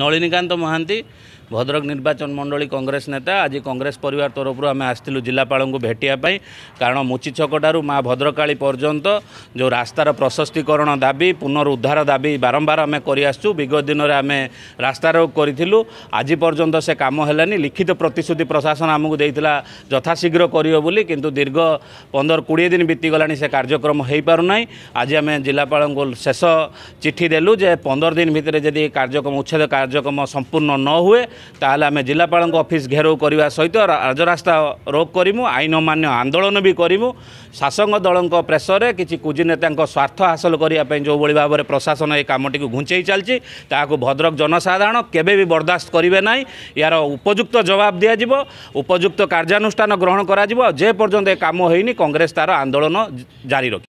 নলিনীকান্ত মহান্তি ভদ্রক নির্বাচন মণ্ডলী কংগ্রেস নেতা আজ কংগ্রেস পরিবার তরফর আমি আসছিল জেলাপাল ভেটিয়া কারণ মুচি ছকঠার মা ভদ্রকালী পর্যন্ত যে রাস্তার প্রশস্তিকরণ দাবি পুনরুদ্ধার দাবি বারম্বার আমি করে আসছু বিগত দিনের আমি রাস্তারোক করেছিলু আজ পর্যন্ত সে কাম হলানি লিখিত প্রতিশ্রুতি প্রশাসন আমি যথাশীঘ্র করিব বলে কিন্তু দীর্ঘ পনের কোড়িয়ে দিন বিতিগলা সে কার্যক্রম হয়ে পু না আজ আমি জেলাপাল শেষ চিঠি দেলু যে পনের দিন ভিতরে যদি কার্যক্রম উচ্ছেদ কার্যক্রম সম্পূর্ণ ন ତାହେଲେ ଆମେ ଜିଲ୍ଲାପାଳଙ୍କ ଅଫିସ୍ ଘେରାଉ କରିବା ସହିତ ରାଜରାସ୍ତା ରୋକ କରିମୁ ଆଇନ ମାନ୍ୟ ଆନ୍ଦୋଳନ ବି କରିମୁ ଶାସକ ଦଳଙ୍କ ପ୍ରେସରରେ କିଛି କୁଜିନେତାଙ୍କ ସ୍ୱାର୍ଥ ହାସଲ କରିବା ପାଇଁ ଯେଉଁଭଳି ଭାବରେ ପ୍ରଶାସନ ଏ କାମଟିକୁ ଘୁଞ୍ଚେଇ ଚାଲିଛି ତାହାକୁ ଭଦ୍ରକ ଜନସାଧାରଣ କେବେ ବି ବରଦାସ୍ତ କରିବେ ନାହିଁ ଏହାର ଉପଯୁକ୍ତ ଜବାବ ଦିଆଯିବ ଉପଯୁକ୍ତ କାର୍ଯ୍ୟାନୁଷ୍ଠାନ ଗ୍ରହଣ କରାଯିବ ଆଉ ଯେପର୍ଯ୍ୟନ୍ତ ଏ କାମ ହୋଇନି କଂଗ୍ରେସ ତାର ଆନ୍ଦୋଳନ ଜାରି ରଖିବ